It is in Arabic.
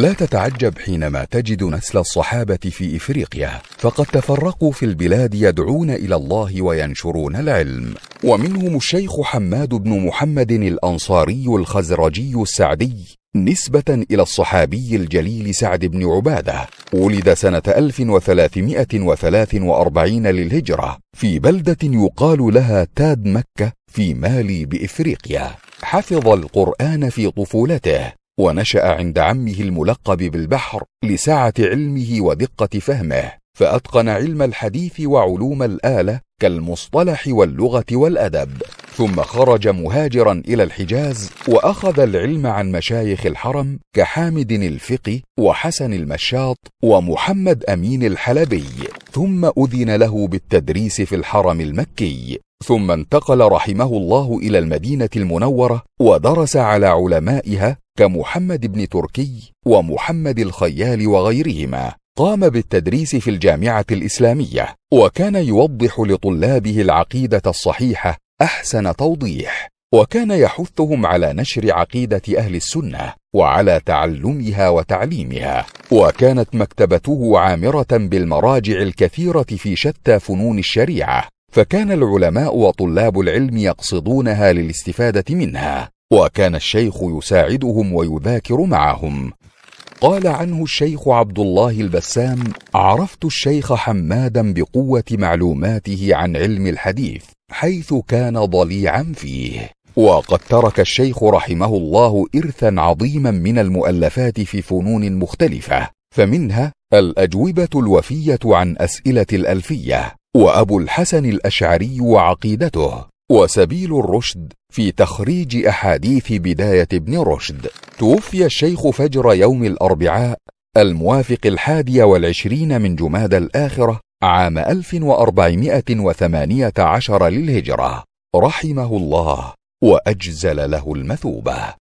لا تتعجب حينما تجد نسل الصحابة في إفريقيا فقد تفرقوا في البلاد يدعون إلى الله وينشرون العلم ومنهم الشيخ حماد بن محمد الأنصاري الخزرجي السعدي نسبة إلى الصحابي الجليل سعد بن عبادة ولد سنة 1343 للهجرة في بلدة يقال لها تاد مكة في مالي بإفريقيا حفظ القرآن في طفولته ونشأ عند عمه الملقب بالبحر لسعة علمه ودقة فهمه فأتقن علم الحديث وعلوم الآلة كالمصطلح واللغة والأدب ثم خرج مهاجرا إلى الحجاز وأخذ العلم عن مشايخ الحرم كحامد الفقي وحسن المشاط ومحمد أمين الحلبي ثم أذن له بالتدريس في الحرم المكي ثم انتقل رحمه الله إلى المدينة المنورة ودرس على علمائها كمحمد بن تركي ومحمد الخيال وغيرهما قام بالتدريس في الجامعة الإسلامية وكان يوضح لطلابه العقيدة الصحيحة أحسن توضيح وكان يحثهم على نشر عقيدة أهل السنة وعلى تعلمها وتعليمها وكانت مكتبته عامرة بالمراجع الكثيرة في شتى فنون الشريعة فكان العلماء وطلاب العلم يقصدونها للاستفادة منها وكان الشيخ يساعدهم ويذاكر معهم قال عنه الشيخ عبد الله البسام عرفت الشيخ حمادا بقوه معلوماته عن علم الحديث حيث كان ضليعا فيه وقد ترك الشيخ رحمه الله ارثا عظيما من المؤلفات في فنون مختلفه فمنها الاجوبه الوفيه عن اسئله الالفيه وأبو الحسن الأشعري وعقيدته وسبيل الرشد في تخريج أحاديث بداية ابن رشد توفي الشيخ فجر يوم الأربعاء الموافق الحادي والعشرين من جماد الآخرة عام 1418 للهجرة رحمه الله وأجزل له المثوبة